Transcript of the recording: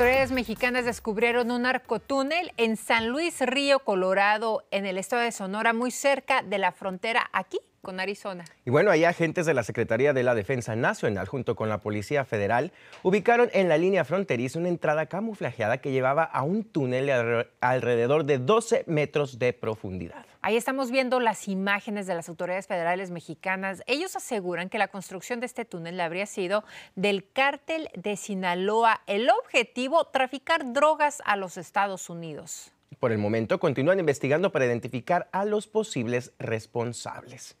Autoridades mexicanas descubrieron un túnel en San Luis Río, Colorado, en el estado de Sonora, muy cerca de la frontera aquí con Arizona. Y bueno, ahí agentes de la Secretaría de la Defensa Nacional junto con la Policía Federal ubicaron en la línea fronteriza una entrada camuflajeada que llevaba a un túnel de alrededor de 12 metros de profundidad. Ahí estamos viendo las imágenes de las autoridades federales mexicanas. Ellos aseguran que la construcción de este túnel habría sido del cártel de Sinaloa, el objetivo traficar drogas a los Estados Unidos. Por el momento continúan investigando para identificar a los posibles responsables.